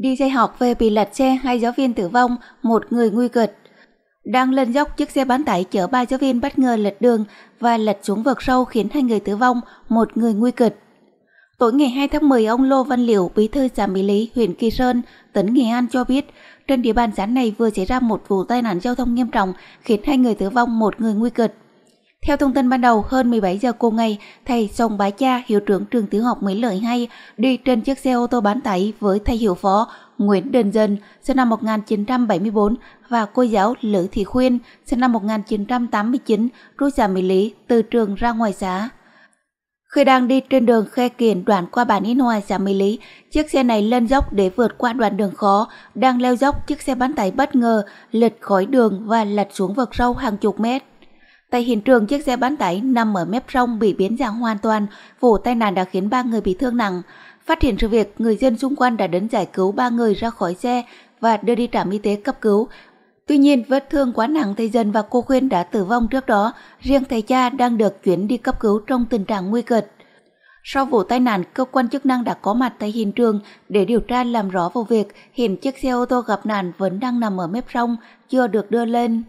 đi dạy học về bị lật xe hai giáo viên tử vong, một người nguy kịch. Đang lên dốc, chiếc xe bán tải chở ba giáo viên bất ngờ lật đường và lật xuống vực sâu khiến hai người tử vong, một người nguy kịch. Tối ngày 2 tháng 10, ông Lô Văn Liễu, bí thư xã Mỹ Lý, huyện Kỳ Sơn, tỉnh Nghệ An cho biết, trên địa bàn xã này vừa xảy ra một vụ tai nạn giao thông nghiêm trọng khiến hai người tử vong, một người nguy kịch. Theo thông tin ban đầu, hơn 17 giờ cùng ngày, thầy Sông Bá Cha, hiệu trưởng trường tiểu học Mỹ Lợi 2, đi trên chiếc xe ô tô bán tải với thầy hiệu phó Nguyễn Đình Dân, sinh năm 1974, và cô giáo Lữ Thị Khuyên, sinh năm 1989, trú xã Mỹ Lý, từ trường ra ngoài xã. Khi đang đi trên đường khe kiển đoạn qua bản Yên Hòa xã Mỹ Lý, chiếc xe này lên dốc để vượt qua đoạn đường khó. Đang leo dốc, chiếc xe bán tải bất ngờ lật khỏi đường và lật xuống vực sâu hàng chục mét. Tại hiện trường, chiếc xe bán tải nằm ở mép sông bị biến dạng hoàn toàn, vụ tai nạn đã khiến ba người bị thương nặng. Phát hiện sự việc, người dân xung quanh đã đến giải cứu ba người ra khỏi xe và đưa đi trạm y tế cấp cứu. Tuy nhiên, vết thương quá nặng thầy dân và cô Khuyên đã tử vong trước đó, riêng thầy cha đang được chuyển đi cấp cứu trong tình trạng nguy kịch. Sau vụ tai nạn, cơ quan chức năng đã có mặt tại hiện trường để điều tra làm rõ vụ việc. Hiện chiếc xe ô tô gặp nạn vẫn đang nằm ở mép sông, chưa được đưa lên.